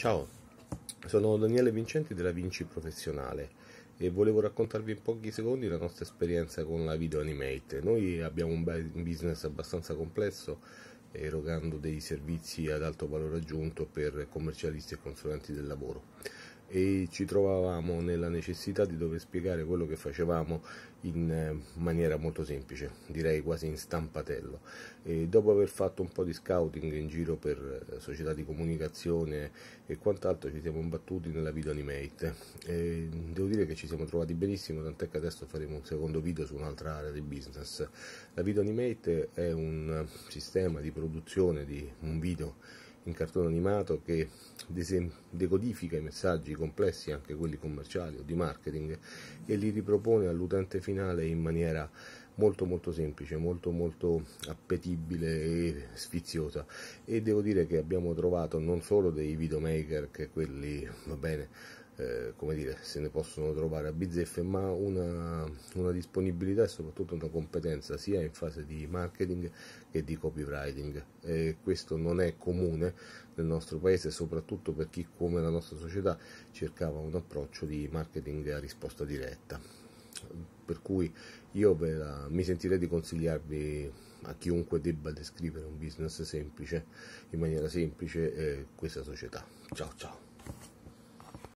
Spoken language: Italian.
Ciao, sono Daniele Vincenti della Vinci Professionale e volevo raccontarvi in pochi secondi la nostra esperienza con la Video Animate. Noi abbiamo un business abbastanza complesso erogando dei servizi ad alto valore aggiunto per commercialisti e consulenti del lavoro e ci trovavamo nella necessità di dover spiegare quello che facevamo in eh, maniera molto semplice, direi quasi in stampatello. E dopo aver fatto un po' di scouting in giro per eh, società di comunicazione e quant'altro ci siamo imbattuti nella video animate. E devo dire che ci siamo trovati benissimo, tant'è che adesso faremo un secondo video su un'altra area di business. La video animate è un sistema di produzione di un video in cartone animato che decodifica i messaggi complessi, anche quelli commerciali o di marketing, e li ripropone all'utente finale in maniera molto molto semplice, molto molto appetibile e sfiziosa e devo dire che abbiamo trovato non solo dei videomaker che quelli va bene eh, come dire, se ne possono trovare a bizzeffe, ma una, una, disponibilità e soprattutto una competenza sia in fase di marketing che di copywriting. E questo non è comune nel nostro paese, soprattutto per chi come la nostra società cercava un approccio di marketing a risposta diretta. Cioè, per cui io la, mi sentirei di consigliarvi a chiunque debba descrivere un business semplice in maniera semplice eh, questa società ciao ciao